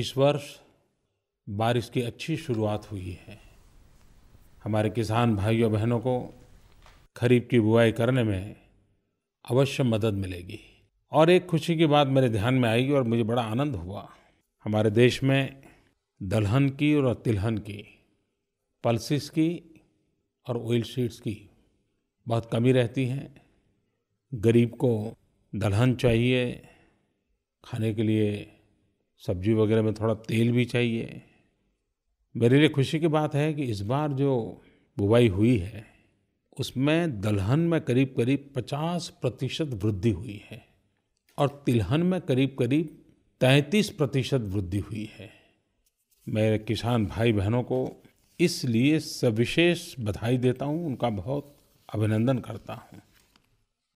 इस वर्ष बारिश की अच्छी शुरुआत हुई है हमारे किसान भाइयों बहनों को खरीफ की बुआई करने में अवश्य मदद मिलेगी और एक खुशी की बात मेरे ध्यान में आई और मुझे बड़ा आनंद हुआ हमारे देश में दलहन की और तिलहन की पल्सिस की और ऑयल सीड्स की बहुत कमी रहती है गरीब को दलहन चाहिए खाने के लिए सब्जी वगैरह में थोड़ा तेल भी चाहिए मेरे लिए खुशी की बात है कि इस बार जो बुवाई हुई है उसमें दलहन में करीब करीब 50 प्रतिशत वृद्धि हुई है और तिलहन में करीब करीब 33 प्रतिशत वृद्धि हुई है मैं किसान भाई बहनों को इसलिए सविशेष बधाई देता हूँ उनका बहुत अभिनंदन करता हूँ